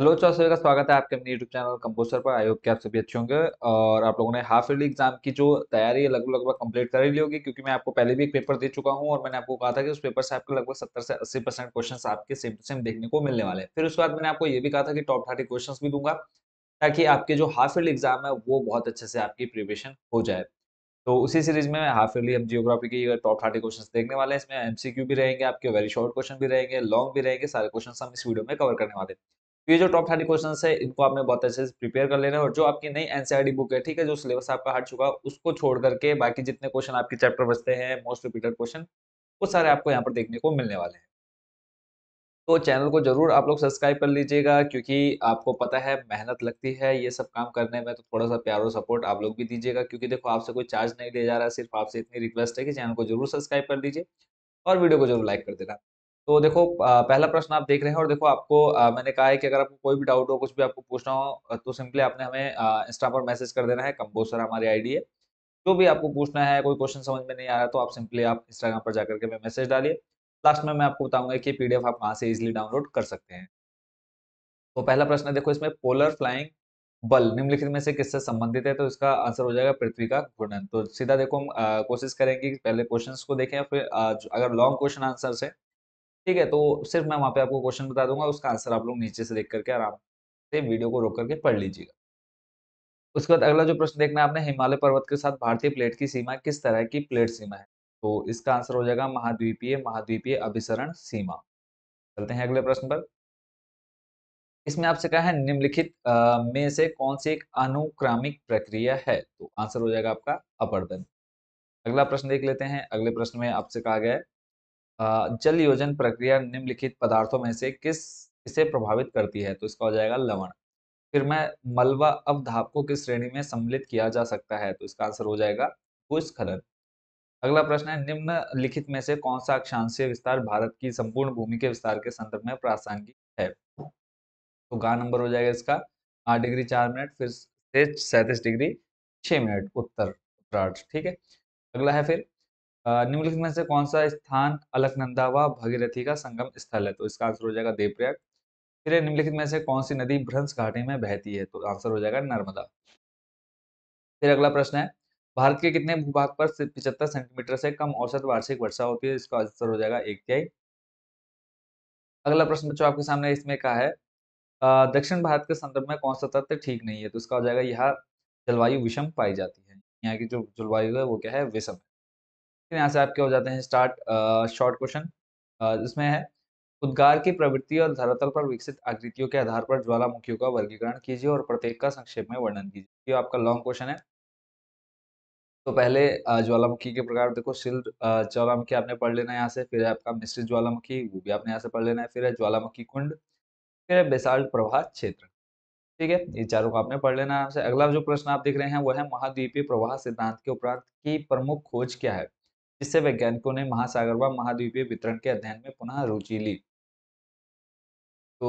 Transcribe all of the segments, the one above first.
hello चार सभी का स्वागत है आपके अपने यूट्यूब चैनल कंपोस्टर पर आई होप कि आप सभी अच्छे होंगे और आप लोगों ने हाफ ईयरली एग्जाम की जो तैयारी है लगभग लगभग कंप्लीट कर ही ली होगी क्योंकि मैं आपको पहले भी एक पेपर दे चुका हूं और मैंने आपको कहा था कि उस पेपर से आपको लगभग सत्तर से अस्सी परसेंट क्वेश्चन आपके सेम टू सेम देखने को मिलने वाले हैं फिर उसके बाद मैंने आपको ये भी कहा था कि टॉप थर्टी क्वेश्चन भी दूंगा ताकि आपके जो हाफ ईयरली एग्जाम है वो बहुत अच्छे से आपकी प्रिपरेशन हो जाए तो उसी सीरीज में हाफ ईयरली हम जियोग्राफी के टॉप थर्टी क्वेश्चन देखने वाले हैं इसमें एमसीक्यू भी रहेंगे आपके वेरी शॉर्ट क्वेश्चन भी रहेंगे लॉन्ग भी रहेंगे सारे क्वेश्चन हम इस वीडियो में कवर करने वाले हैं तो ये जो टॉप थर्टी क्वेश्चन है इनको आपने बहुत अच्छे से प्रिपेयर कर लेना है और जो आपकी नई एनसीआरडी बुक e है ठीक है जो सिलेबस आपका हट चुका है उसको छोड़ करके बाकी जितने क्वेश्चन आपके चैप्टर बचते हैं मोस्ट रिपीटेड क्वेश्चन वो सारे आपको यहाँ पर देखने को मिलने वाले हैं तो चैनल को जरूर आप लोग सब्सक्राइब कर लीजिएगा क्योंकि आपको पता है मेहनत लगती है ये सब काम करने में तो थोड़ा सा प्यार और सपोर्ट आप लोग भी दीजिएगा क्योंकि देखो आपसे कोई चार्ज नहीं ले जा रहा है सिर्फ आपसे इतनी रिक्वेस्ट है कि चैनल को जरूर सब्सक्राइब कर लीजिए और वीडियो को जरूर लाइक कर देना तो देखो पहला प्रश्न आप देख रहे हैं और देखो आपको मैंने कहा है कि अगर आपको कोई भी डाउट हो कुछ भी आपको पूछना हो तो सिंपली आपने हमें इंस्टा पर मैसेज कर देना है कंपोजर हमारी आईडी है जो भी आपको पूछना है कोई क्वेश्चन समझ में नहीं आ रहा तो आप सिंपली आप इंस्टाग्राम पर जाकर के मैसेज डालिए लास्ट में मैं आपको बताऊंगा कि पी आप कहाँ से इजिली डाउनलोड कर सकते हैं तो पहला प्रश्न है देखो इसमें पोलर फ्लाइंग बल निम्नलिखित में से किससे संबंधित है तो इसका आंसर हो जाएगा पृथ्वी का घूर्णन तो सीधा देखो हम कोशिश करेंगे कि पहले क्वेश्चंस को देखें फिर अगर लॉन्ग क्वेश्चन आंसर्स है ठीक है तो सिर्फ मैं वहाँ पे आपको क्वेश्चन बता दूंगा उसका आंसर आप लोग नीचे से देख करके आराम से वीडियो को रोक करके पढ़ लीजिएगा उसके बाद अगला जो प्रश्न देखना है आपने हिमालय पर्वत के साथ भारतीय प्लेट की सीमा किस तरह की प्लेट सीमा है तो इसका आंसर हो जाएगा महाद्वीपीय महाद्वीपीय अभिसरण सीमा चलते हैं अगले प्रश्न पर इसमें आपसे कहा है निम्नलिखित में से कौन सी एक अनुक्रामिक प्रक्रिया है तो आंसर हो जाएगा आपका अपर्दन अगला प्रश्न देख लेते हैं अगले प्रश्न में आपसे कहा गया है जल योजन प्रक्रिया निम्नलिखित पदार्थों में से किस इसे प्रभावित करती है तो इसका हो जाएगा लवण फिर मैं मलबा अवधाप को किस श्रेणी में सम्मिलित किया जा सकता है तो इसका आंसर हो जाएगा भूस्खलन अगला प्रश्न है निम्न लिखित में से कौन सा अक्षांशीय विस्तार भारत की संपूर्ण भूमि के विस्तार के संदर्भ में प्रासंगिक है तो गा नंबर हो जाएगा इसका आठ डिग्री चार मिनट फिर सैंतीस डिग्री छह मिनट उत्तर ठीक है अगला है फिर निम्नलिखित में से कौन सा स्थान अलकनंदा व भगीरथी का संगम स्थल है तो इसका आंसर हो जाएगा देवप्रयाग फिर निम्नलिखित में से कौन सी नदी भ्रंश घाटी में बहती है तो आंसर हो जाएगा नर्मदा फिर अगला प्रश्न है भारत के कितने भूभाग पर पिछहत्तर सेंटीमीटर से कम औसत वार्षिक वर्षा होती है इसका आंसर हो जाएगा एक तिहाई अगला प्रश्न बच्चों आपके सामने इसमें कहा है दक्षिण भारत के संदर्भ में कौन सा तत्व ठीक नहीं है तो इसका हो जाएगा यहाँ जलवायु विषम पाई जाती है यहाँ की जो जलवायु है वो क्या है विषम है यहाँ से आपके हो जाते हैं स्टार्ट शॉर्ट क्वेश्चन इसमें है उद्गार की प्रवृत्ति और धरातल पर विकसित आकृतियों के आधार पर ज्वालामुखियों का वर्गीकरण कीजिए और प्रत्येक का संक्षेप में वर्णन कीजिए ये आपका लॉन्ग क्वेश्चन है तो पहले ज्वालामुखी के प्रकार देखो शिल ज्वालामुखी आपने पढ़ लेना है यहाँ से फिर आपका मिश्रित ज्वालामुखी वो भी आपने यहाँ से पढ़ लेना है फिर है ज्वालामुखी कुंड फिर है बेसाल्ट प्रवाह क्षेत्र ठीक है ये चारों को आपने पढ़ लेना है अगला जो प्रश्न आप देख रहे हैं वो है महाद्वीपीय प्रवाह सिद्धांत के उपरांत की प्रमुख खोज क्या है जिससे वैज्ञानिकों ने महासागर व महाद्वीपीय वितरण के अध्ययन में पुनः रुचि ली तो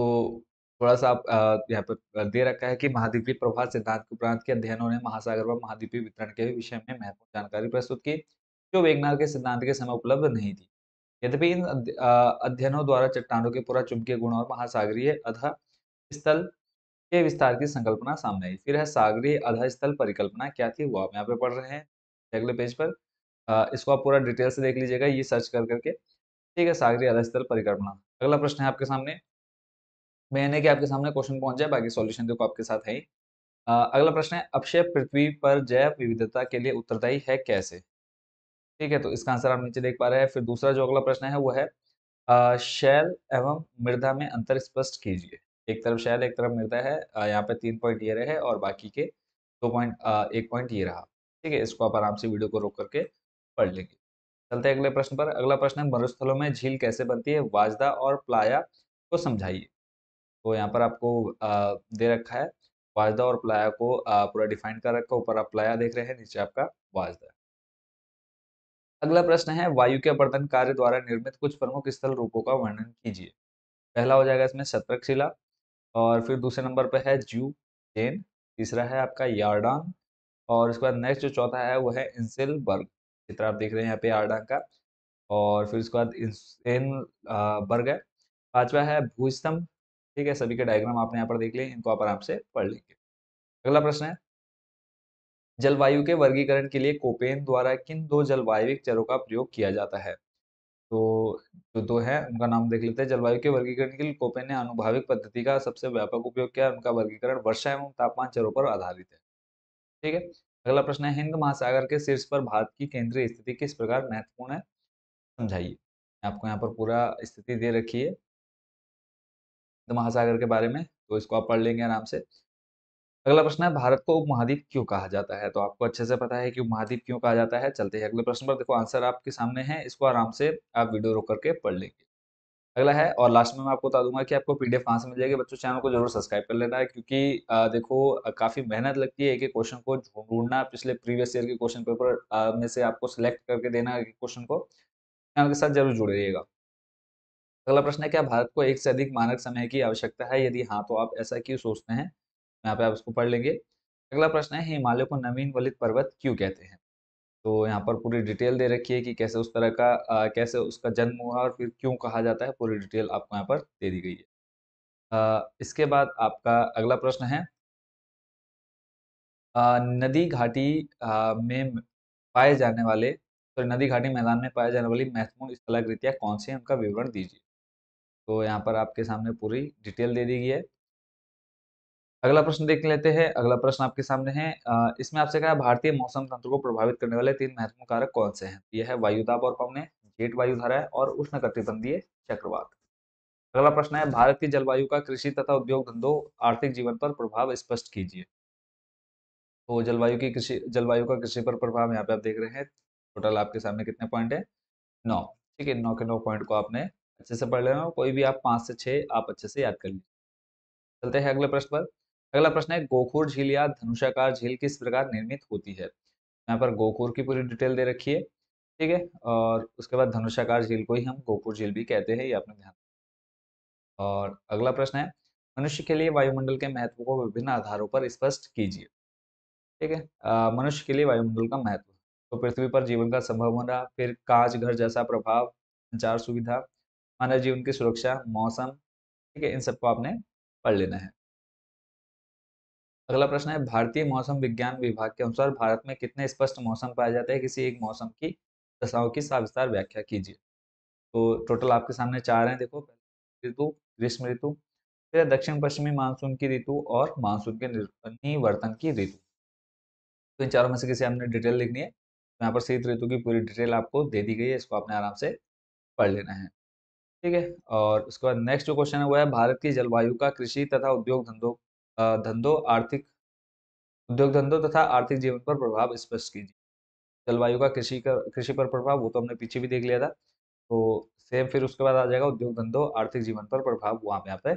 थोड़ा सा आप यहाँ पर दे रखा है कि महाद्वीपीय प्रभाव सिद्धांत के उपरांत के अध्ययनों ने महासागर व महाद्वीपीय वितरण के विषय में महत्वपूर्ण जानकारी प्रस्तुत की जो वेगनार के सिद्धांत के समय उपलब्ध नहीं थी यद्यपि इन अध्ययनों द्वारा चट्टानों के पूरा चुंबकीय गुण और महासागरीय अध स्थल के विस्तार की संकल्पना सामने आई फिर है सागरीय अध स्थल परिकल्पना क्या थी वो आप यहाँ पे पढ़ रहे हैं अगले पेज पर इसको आप पूरा डिटेल से देख लीजिएगा ये सर्च कर करके ठीक है सागरी आधा स्थल परिक्रमा अगला प्रश्न है आपके सामने मैंने कि आपके सामने क्वेश्चन पहुंच जाए बाकी सॉल्यूशन देखो आपके साथ है ही अगला प्रश्न है अक्षय पृथ्वी पर जैव विविधता के लिए उत्तरदायी है कैसे ठीक है तो इसका आंसर आप नीचे देख पा रहे हैं फिर दूसरा जो अगला प्रश्न है वो है शैल एवं मृदा में अंतर स्पष्ट कीजिए एक तरफ शैल एक तरफ मृदा है यहाँ पे तीन पॉइंट ये रहे और बाकी के दो पॉइंट एक पॉइंट ये रहा ठीक है इसको आप आराम से वीडियो को रोक करके पढ़ लेंगे चलते हैं अगले प्रश्न पर अगला प्रश्न है मरुस्थलों में झील कैसे बनती है वाजदा और प्लाया को समझाइए तो यहाँ पर आपको दे रखा है वाजदा और प्लाया को पूरा डिफाइन कर रखा है ऊपर आप प्लाया देख रहे हैं नीचे आपका वाजदा अगला प्रश्न है वायु के अपवर्तन कार्य द्वारा निर्मित कुछ प्रमुख स्थल रूपों का वर्णन कीजिए पहला हो जाएगा इसमें शिला और फिर दूसरे नंबर पर है जू जेन तीसरा है आपका यारडांग और इसके बाद नेक्स्ट जो चौथा है वो है इंसिलबर्ग चित्र आप देख रहे हैं यहाँ पे आरडा का और फिर उसके बाद इन वर्ग है पांचवा है भूस्तंभ ठीक है सभी के डायग्राम आपने यहाँ पर देख लिए इनको आप आराम से पढ़ लेंगे अगला प्रश्न है जलवायु के वर्गीकरण के लिए कोपेन द्वारा किन दो जलवायु चरों का प्रयोग किया जाता है तो जो दो है उनका नाम देख लेते हैं जलवायु के वर्गीकरण के लिए कोपेन ने अनुभाविक पद्धति का सबसे व्यापक उपयोग किया उनका वर्गीकरण वर्षा एवं तापमान चरों पर आधारित है ठीक है अगला प्रश्न है हिंद महासागर के शीर्ष पर भारत की केंद्रीय स्थिति किस प्रकार महत्वपूर्ण है समझाइए आपको यहाँ पर पूरा स्थिति दे रखी है हिंद महासागर के बारे में तो इसको आप पढ़ लेंगे आराम से अगला प्रश्न है भारत को उपमहाद्वीप क्यों कहा जाता है तो आपको अच्छे से पता है कि उपमहाद्वीप क्यों कहा जाता है चलते हैं अगले प्रश्न पर देखो आंसर आपके सामने है इसको आराम से आप वीडियो रोक करके पढ़ लेंगे अगला है और लास्ट में मैं आपको बता दूंगा कि आपको पीडीएफ कहाँ से मिल जाएगी बच्चों चैनल को जरूर सब्सक्राइब कर लेना है क्योंकि आ, देखो काफ़ी मेहनत लगती है एक एक क्वेश्चन को ढूंढना पिछले प्रीवियस ईयर के क्वेश्चन पेपर आ, में से आपको सिलेक्ट करके देना है क्वेश्चन को चैनल के साथ जरूर जुड़िएगा अगला प्रश्न है क्या भारत को एक से अधिक मानक समय की आवश्यकता है यदि हाँ तो आप ऐसा क्यों सोचते हैं यहाँ पे आप उसको पढ़ लेंगे अगला प्रश्न है हिमालय को नवीन वलित पर्वत क्यों कहते हैं तो यहाँ पर पूरी डिटेल दे रखी है कि कैसे उस तरह का आ, कैसे उसका जन्म हुआ और फिर क्यों कहा जाता है पूरी डिटेल आपको यहाँ पर दे दी गई है आ, इसके बाद आपका अगला प्रश्न है आ, नदी घाटी आ, में पाए जाने वाले तो नदी घाटी मैदान में पाए जाने वाली महत्वपूर्ण स्थलाकृतियाँ कौन सी हैं उनका विवरण दीजिए तो यहाँ पर आपके सामने पूरी डिटेल दे दी गई है अगला प्रश्न देख लेते हैं अगला प्रश्न आपके सामने है इसमें आपसे कहा भारतीय मौसम तंत्र को प्रभावित करने वाले तीन महत्वपूर्ण कारक कौन से हैं यह है वायुदाब और पवने जेट वायुधारा और उष्ण कटिबंधीय चक्रवात अगला प्रश्न है भारत की जलवायु का कृषि तथा उद्योग धंधो आर्थिक जीवन पर प्रभाव स्पष्ट कीजिए तो जलवायु की कृषि जलवायु का कृषि पर प्रभाव यहाँ पे आप देख रहे हैं टोटल आपके सामने कितने पॉइंट है नौ ठीक है नौ के नौ पॉइंट को आपने अच्छे से पढ़ लेना कोई भी आप पांच से छह आप अच्छे से याद कर लीजिए चलते हैं अगले प्रश्न पर अगला प्रश्न है गोखोर झील या धनुषाकार झील किस प्रकार निर्मित होती है यहाँ पर गोखोर की पूरी डिटेल दे रखी है ठीक है और उसके बाद धनुषाकार झील को ही हम गोखोर झील भी कहते हैं ये आपने ध्यान और अगला प्रश्न है मनुष्य के लिए वायुमंडल के महत्व को विभिन्न आधारों पर स्पष्ट कीजिए ठीक है मनुष्य के लिए वायुमंडल का महत्व तो पृथ्वी पर जीवन का संभव होना फिर कांच घर जैसा प्रभाव संचार सुविधा मानव जीवन की सुरक्षा मौसम ठीक है इन सबको आपने पढ़ लेना है अगला प्रश्न है भारतीय मौसम विज्ञान विभाग के अनुसार भारत में कितने स्पष्ट मौसम पाए जाते हैं किसी एक मौसम की दशाओं की साविस्तार व्याख्या कीजिए तो टोटल आपके सामने चार हैं देखो ऋतु ग्रीष्म ऋतु फिर दक्षिण पश्चिमी मानसून की ऋतु और मानसून के निवर्तन की ऋतु तो इन चारों में से किसी आपने डिटेल लिखनी है तो यहाँ पर शीत ऋतु की पूरी डिटेल आपको दे दी गई है इसको आपने आराम से पढ़ लेना है ठीक है और उसके बाद नेक्स्ट जो क्वेश्चन है वो है भारत की जलवायु का कृषि तथा उद्योग धंधों धंधों आर्थिक उद्योग धंधों तथा आर्थिक जीवन पर प्रभाव स्पष्ट कीजिए जलवायु का कृषि का कृषि पर प्रभाव वो तो हमने पीछे भी देख लिया था तो सेम फिर उसके बाद आ जाएगा उद्योग धंधों आर्थिक जीवन पर प्रभाव वो हम यहाँ पे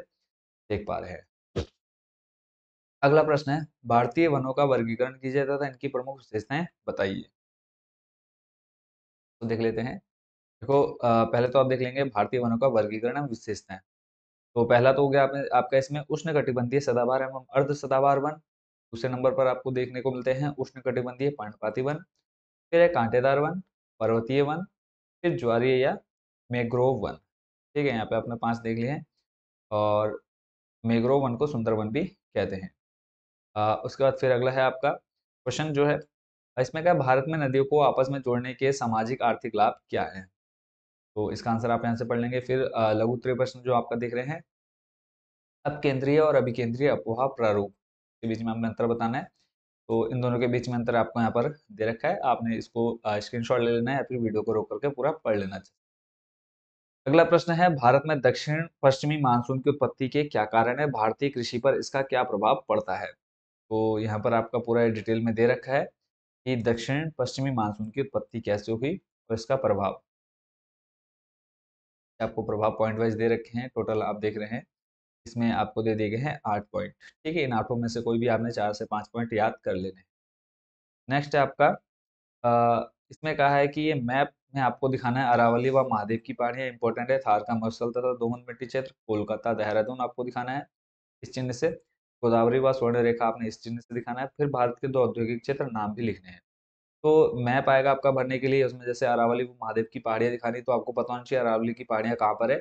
देख पा रहे हैं अगला प्रश्न है भारतीय वनों का वर्गीकरण कीजिए तथा इनकी प्रमुख विशेषताएं बताइए तो देख लेते हैं देखो पहले तो आप देख लेंगे भारतीय वनों का वर्गीकरण विशेषता विशेषताएं तो पहला तो हो गया आपने आपका इसमें उष्ण कटिबंधीय सदाबार एवं अर्ध सदाबार वन दूसरे नंबर पर आपको देखने को मिलते हैं उष्ण कटिबंधीय पर्णपाती वन फिर है कांटेदार वन पर्वतीय वन फिर ज्वारीय या मैग्रोव वन ठीक है यहाँ पे आपने पांच देख लिए हैं और मैग्रोव वन को सुंदर वन भी कहते हैं आ, उसके बाद फिर अगला है आपका क्वेश्चन जो है इसमें क्या भारत में नदियों को आपस में जोड़ने के सामाजिक आर्थिक लाभ क्या है तो इसका आंसर आप यहाँ से पढ़ लेंगे फिर लघु उत्तरीय प्रश्न जो आपका देख रहे हैं अब केंद्रीय और अभिकेंद्रीय अपोहा प्रारूप के बीच में अंतर बताना है तो इन दोनों के बीच में अंतर आपको यहाँ पर दे रखा है आपने इसको स्क्रीनशॉट ले लेना है या फिर वीडियो को रोक करके पूरा पढ़ लेना चाहिए अगला प्रश्न है भारत में दक्षिण पश्चिमी मानसून की उत्पत्ति के क्या कारण है भारतीय कृषि पर इसका क्या प्रभाव पड़ता है तो यहाँ पर आपका पूरा डिटेल में दे रखा है कि दक्षिण पश्चिमी मानसून की उत्पत्ति कैसे हुई और इसका प्रभाव आपको प्रभाव पॉइंट वाइज दे रखे हैं टोटल आप देख रहे हैं इसमें आपको दे दिए गए हैं आठ पॉइंट ठीक है इन आठों में से कोई भी आपने चार से पाँच पॉइंट याद कर लेने नेक्स्ट है आपका आ, इसमें कहा है कि ये मैप में आपको दिखाना है अरावली व महादेव की पहाड़ियाँ इंपॉर्टेंट है थार का मसल तथा दोमन मिट्टी क्षेत्र कोलकाता देहरादून आपको दिखाना है इस चिन्ह से गोदावरी व स्वर्ण रेखा आपने इस चिन्ह से दिखाना है फिर भारत के दो औद्योगिक क्षेत्र नाम भी लिखने हैं तो मैप आएगा आपका भरने के लिए उसमें जैसे अरावली महादेव की पहाड़ियाँ दिखानी तो आपको पता होना चाहिए अरावली की पहाड़ियाँ कहाँ पर है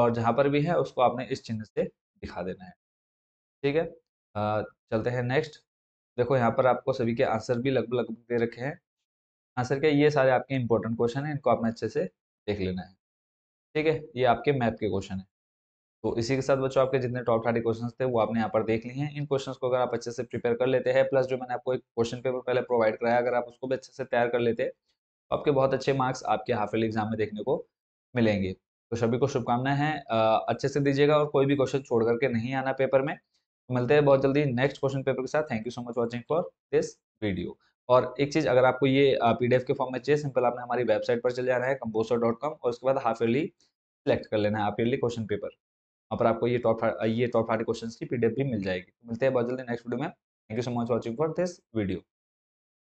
और जहाँ पर भी है उसको आपने इस चिन्ह से दिखा देना है ठीक है चलते हैं नेक्स्ट देखो यहाँ पर आपको सभी के आंसर भी लगभग लगभग दे रखे हैं आंसर के ये सारे आपके इंपॉर्टेंट क्वेश्चन हैं इनको आपने अच्छे से देख लेना है ठीक है ये आपके मैप के क्वेश्चन हैं तो इसी के साथ बच्चों आपके जितने टॉप थर्टी क्वेश्चन थे वो आपने यहाँ पर देख लिए हैं इन क्वेश्चन को अगर आप अच्छे से प्रिपेयर कर लेते हैं प्लस जो मैंने आपको एक क्वेश्चन पेपर पहले प्रोवाइड कराया अगर आप उसको भी अच्छे से तैयार कर लेते तो आपके बहुत अच्छे मार्क्स आपके हाफिल एग्जाम में देखने को मिलेंगे तो सभी को शुभकामनाएं हैं अच्छे से दीजिएगा और कोई भी क्वेश्चन छोड़ करके नहीं आना पेपर में मिलते हैं बहुत जल्दी नेक्स्ट क्वेश्चन पेपर के साथ thank you so much watching for this video और एक चीज़ अगर आपको ये पीडीएफ के फॉर्म में चाहिए सिंपल आपने हमारी वेबसाइट पर चले जाना है कंपोसर और उसके बाद हाफ ईयरली सेलेक्ट कर लेना है हाफ ईयरली क्वेश्चन पेपर वहाँ पर आपको ये टॉप ये टॉप फाइव क्वेश्चन की पी भी मिल जाएगी तो मिलते हैं बहुत जल्दी नेक्स्ट वीडियो में thank you so much watching for this video